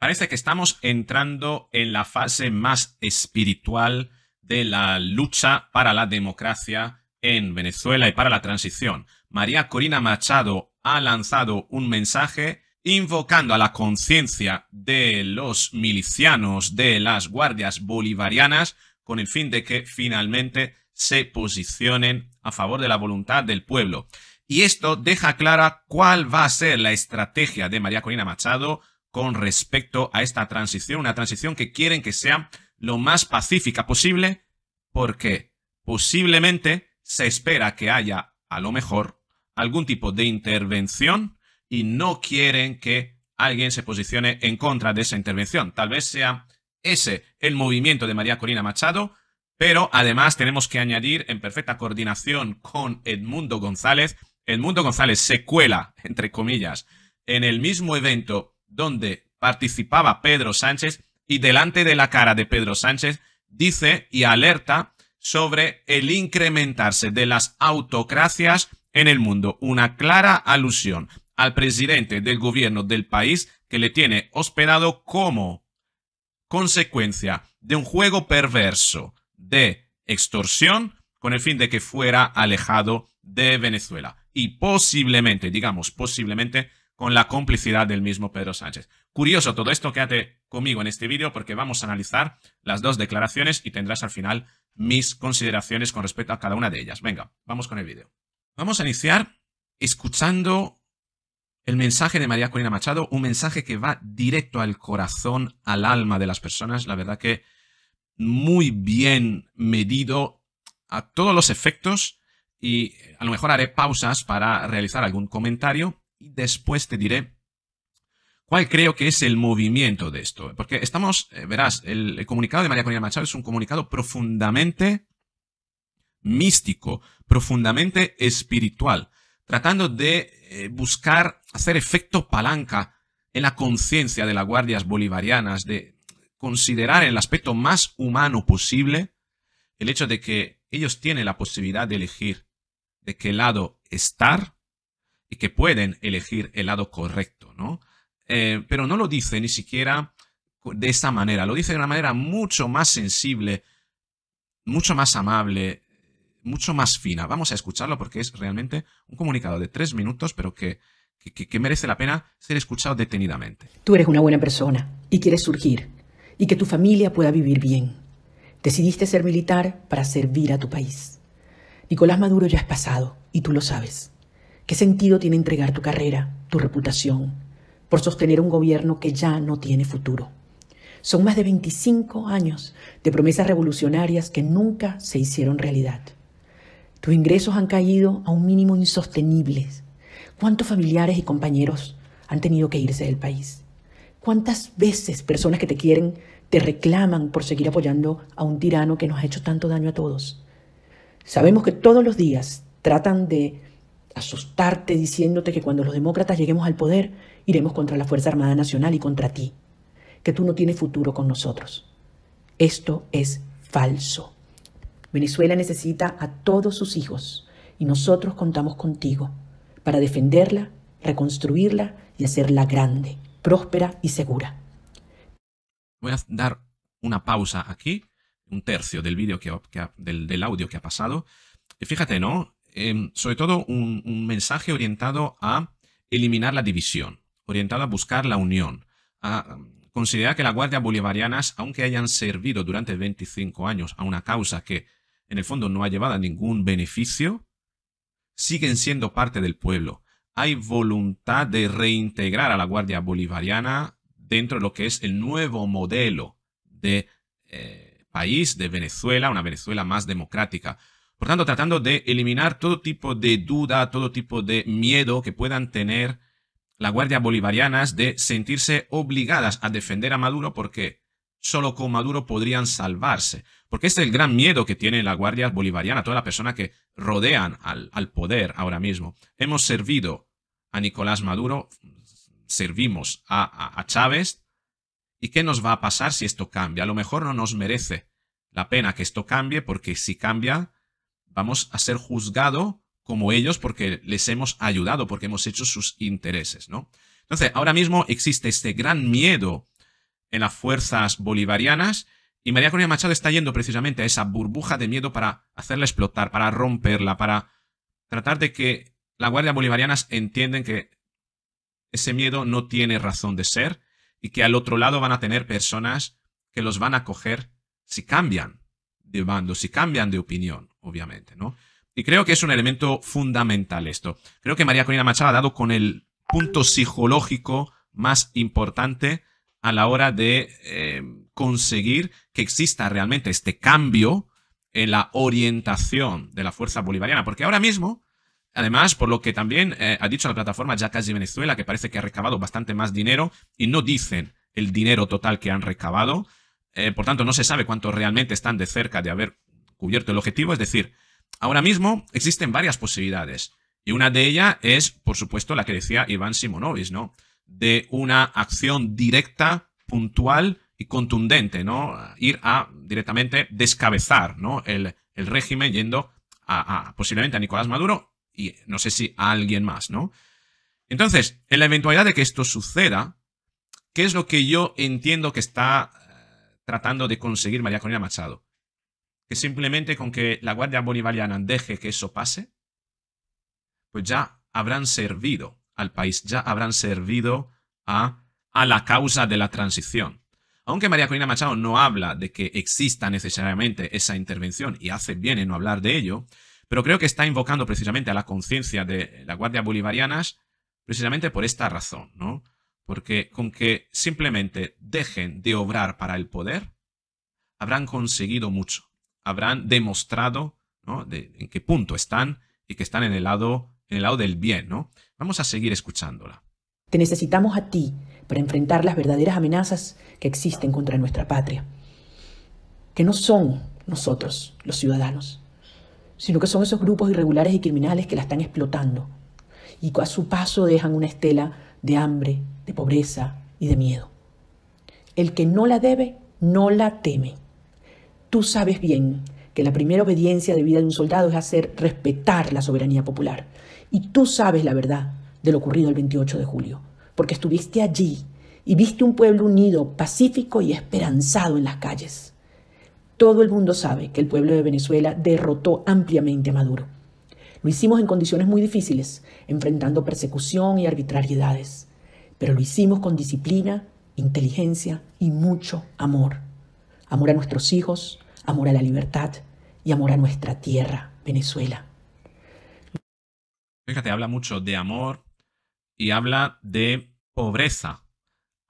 Parece que estamos entrando en la fase más espiritual de la lucha para la democracia en Venezuela y para la transición. María Corina Machado ha lanzado un mensaje invocando a la conciencia de los milicianos de las guardias bolivarianas con el fin de que finalmente se posicionen a favor de la voluntad del pueblo. Y esto deja clara cuál va a ser la estrategia de María Corina Machado con respecto a esta transición, una transición que quieren que sea lo más pacífica posible, porque posiblemente se espera que haya, a lo mejor, algún tipo de intervención y no quieren que alguien se posicione en contra de esa intervención. Tal vez sea ese el movimiento de María Corina Machado, pero además tenemos que añadir en perfecta coordinación con Edmundo González. Edmundo González se cuela, entre comillas, en el mismo evento donde participaba Pedro Sánchez y delante de la cara de Pedro Sánchez dice y alerta sobre el incrementarse de las autocracias en el mundo, una clara alusión al presidente del gobierno del país que le tiene hospedado como consecuencia de un juego perverso de extorsión con el fin de que fuera alejado de Venezuela y posiblemente, digamos posiblemente, con la complicidad del mismo Pedro Sánchez. Curioso todo esto, quédate conmigo en este vídeo porque vamos a analizar las dos declaraciones y tendrás al final mis consideraciones con respecto a cada una de ellas. Venga, vamos con el vídeo. Vamos a iniciar escuchando el mensaje de María Corina Machado, un mensaje que va directo al corazón, al alma de las personas, la verdad que muy bien medido a todos los efectos y a lo mejor haré pausas para realizar algún comentario y después te diré cuál creo que es el movimiento de esto. Porque estamos, eh, verás, el, comunicado de María Corina Machado es un comunicado profundamente místico, profundamente espiritual, tratando de eh, buscar hacer efecto palanca en la conciencia de las guardias bolivarianas, de considerar el aspecto más humano posible el hecho de que ellos tienen la posibilidad de elegir de qué lado estar y que pueden elegir el lado correcto, ¿no? Eh, pero no lo dice ni siquiera de esa manera, lo dice de una manera mucho más sensible, mucho más amable, mucho más fina. Vamos a escucharlo porque es realmente un comunicado de tres minutos, pero que, que merece la pena ser escuchado detenidamente. Tú eres una buena persona y quieres surgir y que tu familia pueda vivir bien. Decidiste ser militar para servir a tu país. Nicolás Maduro ya es pasado y tú lo sabes. ¿Qué sentido tiene entregar tu carrera, tu reputación, por sostener un gobierno que ya no tiene futuro? Son más de 25 años de promesas revolucionarias que nunca se hicieron realidad. Tus ingresos han caído a un mínimo insostenible. ¿Cuántos familiares y compañeros han tenido que irse del país? ¿Cuántas veces personas que te quieren te reclaman por seguir apoyando a un tirano que nos ha hecho tanto daño a todos? Sabemos que todos los días tratan de asustarte diciéndote que cuando los demócratas lleguemos al poder, iremos contra la Fuerza Armada Nacional y contra ti, que tú no tienes futuro con nosotros. Esto es falso. Venezuela necesita a todos sus hijos y nosotros contamos contigo para defenderla, reconstruirla y hacerla grande, próspera y segura. Voy a dar una pausa aquí, un tercio del, video del audio que ha pasado. Y fíjate, ¿no? Em, sobre todo un, mensaje orientado a eliminar la división, orientado a buscar la unión, a em, considerar que las guardias bolivarianas, aunque hayan servido durante 25 años a una causa que en el fondo no ha llevado a ningún beneficio, siguen siendo parte del pueblo. Hay voluntad de reintegrar a la Guardia Bolivariana dentro de lo que es el nuevo modelo de eh, país de Venezuela, una Venezuela más democrática, por tanto, tratando de eliminar todo tipo de duda, todo tipo de miedo que puedan tener las guardias bolivarianas de sentirse obligadas a defender a Maduro porque solo con Maduro podrían salvarse. Porque este es el gran miedo que tiene la guardia bolivariana, toda la persona que rodean al, poder ahora mismo. Hemos servido a Nicolás Maduro, servimos a Chávez, ¿y qué nos va a pasar si esto cambia? A lo mejor no nos merece la pena que esto cambie porque si cambia vamos a ser juzgado como ellos porque les hemos ayudado, porque hemos hecho sus intereses, ¿no? Entonces, ahora mismo existe este gran miedo en las fuerzas bolivarianas y María Corina Machado está yendo precisamente a esa burbuja de miedo para hacerla explotar, para romperla, para tratar de que la guardia bolivariana entiendan que ese miedo no tiene razón de ser y que al otro lado van a tener personas que los van a coger si cambian, de si cambian de opinión, obviamente, ¿no? Y creo que es un elemento fundamental esto. Creo que María Corina Machado ha dado con el punto psicológico más importante a la hora de eh, conseguir que exista realmente este cambio en la orientación de la fuerza bolivariana. Porque ahora mismo, además, por lo que también eh, ha dicho la plataforma Ya Casi Venezuela, que parece que ha recabado bastante más dinero, y no dicen el dinero total que han recabado, eh, por tanto, no se sabe cuántos realmente están de cerca de haber cubierto el objetivo. Es decir, ahora mismo existen varias posibilidades. Y una de ellas es, por supuesto, la que decía Iván Simonovic, ¿no? De una acción directa, puntual y contundente, ¿no? Ir a directamente descabezar, ¿no? El, régimen yendo a, a, posiblemente a Nicolás Maduro y no sé si a alguien más, ¿no? Entonces, en la eventualidad de que esto suceda, ¿qué es lo que yo entiendo que está tratando de conseguir María Corina Machado. Que simplemente con que la Guardia Bolivariana deje que eso pase, pues ya habrán servido al país, ya habrán servido a, a la causa de la transición. Aunque María Corina Machado no habla de que exista necesariamente esa intervención y hace bien en no hablar de ello, pero creo que está invocando precisamente a la conciencia de la Guardia Bolivariana precisamente por esta razón, ¿no? porque con que simplemente dejen de obrar para el poder, habrán conseguido mucho, habrán demostrado en qué punto están y que están en el lado, en el lado del bien. ¿no? Vamos a seguir escuchándola. Te necesitamos a ti para enfrentar las verdaderas amenazas que existen contra nuestra patria, que no son nosotros, los ciudadanos, sino que son esos grupos irregulares y criminales que la están explotando y a su paso dejan una estela de hambre, de pobreza y de miedo. El que no la debe, no la teme. Tú sabes bien que la primera obediencia debida de un soldado es hacer respetar la soberanía popular. Y tú sabes la verdad de lo ocurrido el 28 de julio, porque estuviste allí y viste un pueblo unido, pacífico y esperanzado en las calles. Todo el mundo sabe que el pueblo de Venezuela derrotó ampliamente a Maduro lo hicimos en condiciones muy difíciles, enfrentando persecución y arbitrariedades, pero lo hicimos con disciplina, inteligencia y mucho amor. Amor a nuestros hijos, amor a la libertad y amor a nuestra tierra, Venezuela. Fíjate, habla mucho de amor y habla de pobreza,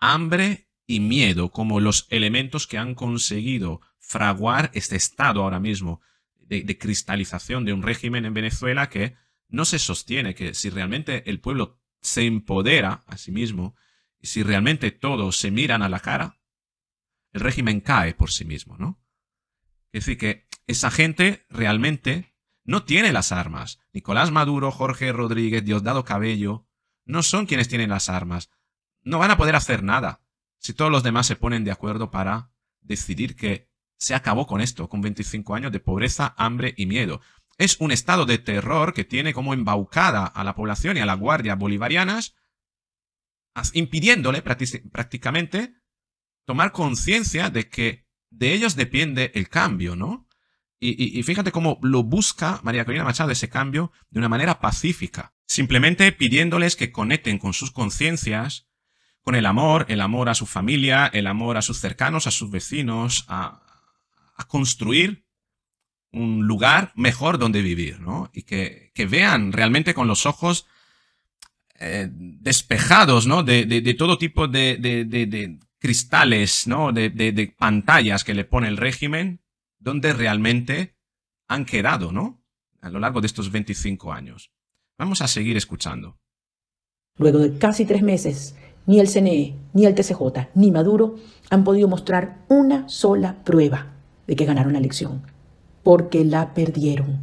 hambre y miedo como los elementos que han conseguido fraguar este estado ahora mismo de, cristalización de un régimen en Venezuela que no se sostiene, que si realmente el pueblo se empodera a sí mismo, y si realmente todos se miran a la cara, el régimen cae por sí mismo, ¿no? Es decir, que esa gente realmente no tiene las armas. Nicolás Maduro, Jorge Rodríguez, Diosdado Cabello, no son quienes tienen las armas. No van a poder hacer nada si todos los demás se ponen de acuerdo para decidir que se acabó con esto, con 25 años de pobreza, hambre y miedo. Es un estado de terror que tiene como embaucada a la población y a las guardia bolivarianas, impidiéndole prácticamente tomar conciencia de que de ellos depende el cambio, ¿no? Y, fíjate cómo lo busca María Corina Machado ese cambio de una manera pacífica, simplemente pidiéndoles que conecten con sus conciencias, con el amor, el amor a su familia, el amor a sus cercanos, a sus vecinos, a, a construir un lugar mejor donde vivir, Y que, vean realmente con los ojos eh, despejados, ¿no? De, todo tipo de, cristales, ¿no? De, pantallas que le pone el régimen, donde realmente han quedado, ¿no? A lo largo de estos 25 años. Vamos a seguir escuchando. Luego de casi tres meses, ni el CNE, ni el TCJ, ni Maduro han podido mostrar una sola prueba de que ganaron la elección, porque la perdieron.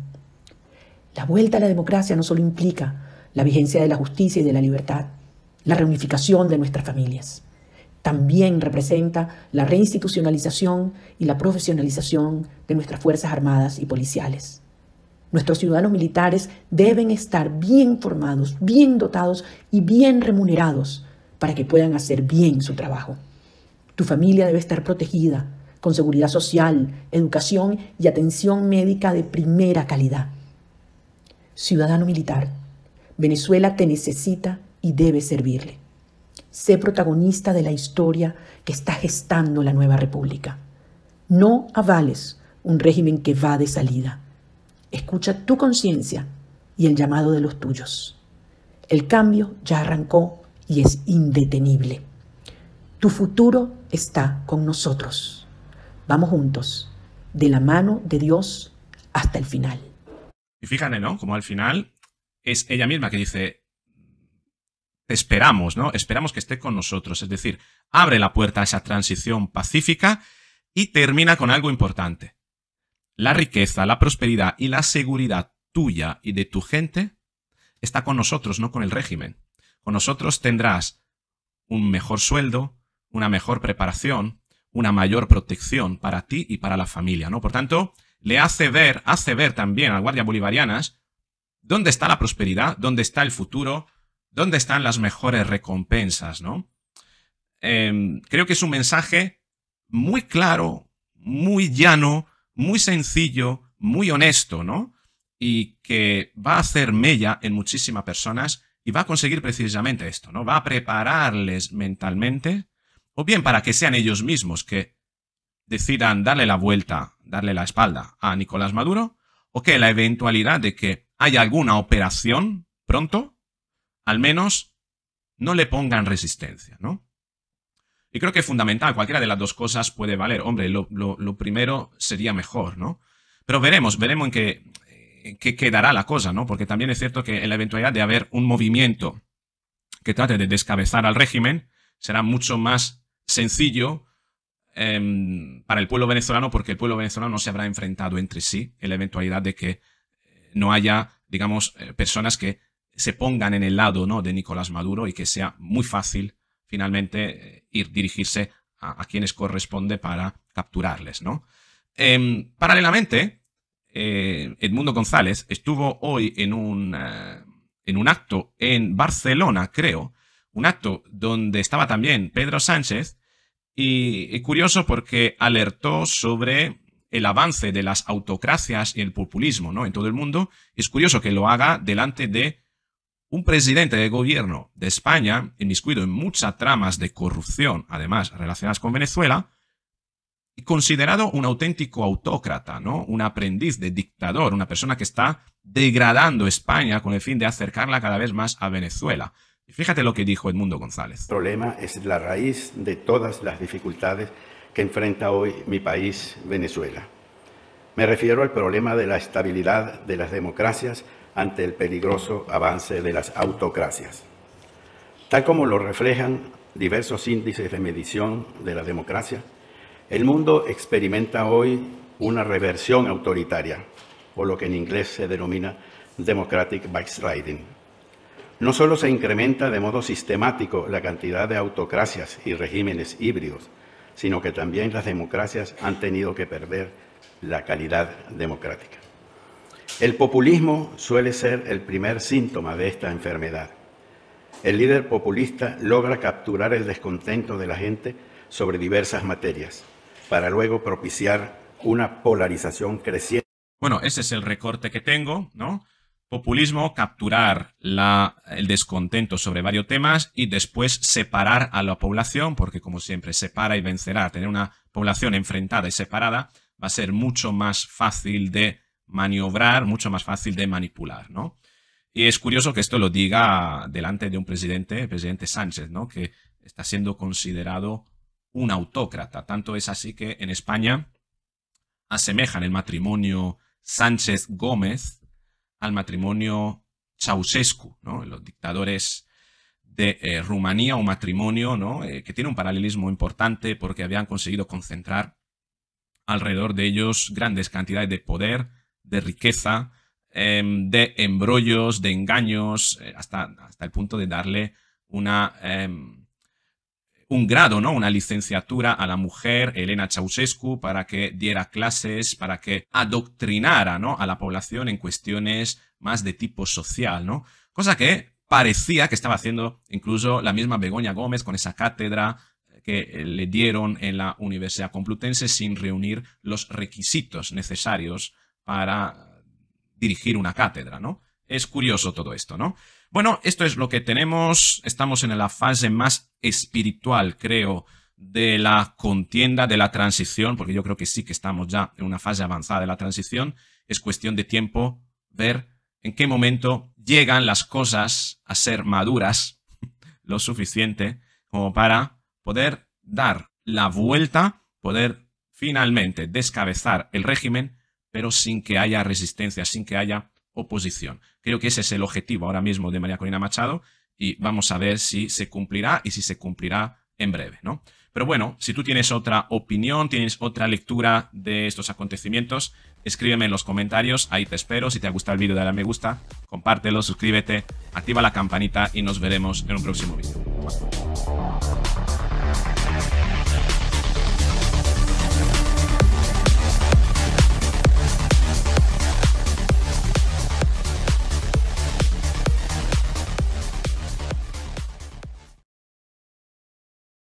La vuelta a la democracia no solo implica la vigencia de la justicia y de la libertad, la reunificación de nuestras familias, también representa la reinstitucionalización y la profesionalización de nuestras Fuerzas Armadas y Policiales. Nuestros ciudadanos militares deben estar bien formados, bien dotados y bien remunerados para que puedan hacer bien su trabajo. Tu familia debe estar protegida, con seguridad social, educación y atención médica de primera calidad. Ciudadano militar, Venezuela te necesita y debe servirle. Sé protagonista de la historia que está gestando la nueva república. No avales un régimen que va de salida. Escucha tu conciencia y el llamado de los tuyos. El cambio ya arrancó y es indetenible. Tu futuro está con nosotros. Vamos juntos, de la mano de Dios hasta el final. Y fíjate, ¿no? Como al final es ella misma que dice, te esperamos, ¿no? Esperamos que esté con nosotros. Es decir, abre la puerta a esa transición pacífica y termina con algo importante. La riqueza, la prosperidad y la seguridad tuya y de tu gente está con nosotros, no con el régimen. Con nosotros tendrás un mejor sueldo, una mejor preparación, una mayor protección para ti y para la familia, ¿no? Por tanto, le hace ver, hace ver también al Guardia Bolivarianas dónde está la prosperidad, dónde está el futuro, dónde están las mejores recompensas, ¿no? Em, creo que es un mensaje muy claro, muy llano, muy sencillo, muy honesto, ¿no? Y que va a hacer mella en muchísimas personas y va a conseguir precisamente esto, ¿no? Va a prepararles mentalmente o bien para que sean ellos mismos que decidan darle la vuelta, darle la espalda a Nicolás Maduro, o que la eventualidad de que haya alguna operación pronto, al menos no le pongan resistencia, ¿no? Y creo que es fundamental, cualquiera de las dos cosas puede valer. Hombre, lo, primero sería mejor, ¿no? Pero veremos, veremos en qué, qué quedará la cosa, ¿no? Porque también es cierto que en la eventualidad de haber un movimiento que trate de descabezar al régimen, será mucho más sencillo em, para el pueblo venezolano porque el pueblo venezolano no se habrá enfrentado entre sí en la eventualidad de que eh, no haya, digamos, eh, personas que se pongan en el lado ¿no? de Nicolás Maduro y que sea muy fácil finalmente eh, ir dirigirse a, quienes corresponde para capturarles. ¿no? Em, paralelamente, Edmundo González estuvo hoy en un, en un acto en Barcelona, creo, un acto donde estaba también Pedro Sánchez y, curioso porque alertó sobre el avance de las autocracias y el populismo ¿no? en todo el mundo. Es curioso que lo haga delante de un presidente de gobierno de España, inmiscuido en muchas tramas de corrupción, además relacionadas con Venezuela, y considerado un auténtico autócrata, ¿no? Un aprendiz de dictador, una persona que está degradando España con el fin de acercarla cada vez más a Venezuela fíjate lo que dijo Edmundo González. El problema es la raíz de todas las dificultades que enfrenta hoy mi país, Venezuela. Me refiero al problema de la estabilidad de las democracias ante el peligroso avance de las autocracias. Tal como lo reflejan diversos índices de medición de la democracia, el mundo experimenta hoy una reversión autoritaria, o lo que en inglés se denomina democratic backsliding no solo se incrementa de modo sistemático la cantidad de autocracias y regímenes híbridos, sino que también las democracias han tenido que perder la calidad democrática. El populismo suele ser el primer síntoma de esta enfermedad. El líder populista logra capturar el descontento de la gente sobre diversas materias, para luego propiciar una polarización creciente. Bueno, ese es el recorte que tengo, ¿no? Populismo, capturar el descontento sobre varios temas y después separar a la población, porque como siempre, separa y vencerá. Tener una población enfrentada y separada va a ser mucho más fácil de maniobrar, mucho más fácil de manipular, ¿no? Y es curioso que esto lo diga delante de un presidente, el presidente Sánchez, ¿no? Que está siendo considerado un autócrata. Tanto es así que en España asemejan el matrimonio Sánchez-Gómez al matrimonio Ceausescu, los dictadores de eh, Rumanía, un matrimonio eh, que tiene un paralelismo importante porque habían conseguido concentrar alrededor de ellos grandes cantidades de poder, de riqueza, em, de embrollos, de engaños, eh, hasta, hasta el punto de darle una em, un grado, ¿no? Una licenciatura a la mujer, Elena Ceausescu, para que diera clases, para que adoctrinara, ¿no? A la población en cuestiones más de tipo social, ¿no? Cosa que parecía que estaba haciendo incluso la misma Begoña Gómez con esa cátedra eh, que eh, le dieron en la Universidad Complutense sin reunir los requisitos necesarios para dirigir una cátedra, ¿no? Es curioso todo esto, ¿no? Bueno, esto es lo que tenemos. Estamos en la fase más espiritual, creo, de la contienda, de la transición, porque yo creo que sí que estamos ya en una fase avanzada de la transición, es cuestión de tiempo ver en qué momento llegan las cosas a ser maduras lo suficiente como para poder dar la vuelta, poder finalmente descabezar el régimen, pero sin que haya resistencia, sin que haya oposición. Creo que ese es el objetivo ahora mismo de María Corina Machado y vamos a ver si se cumplirá y si se cumplirá en breve, ¿no? Pero bueno, si tú tienes otra opinión, tienes otra lectura de estos acontecimientos, escríbeme en los comentarios, ahí te espero. Si te ha gustado el vídeo, dale a me gusta, compártelo, suscríbete, activa la campanita y nos veremos en un próximo vídeo.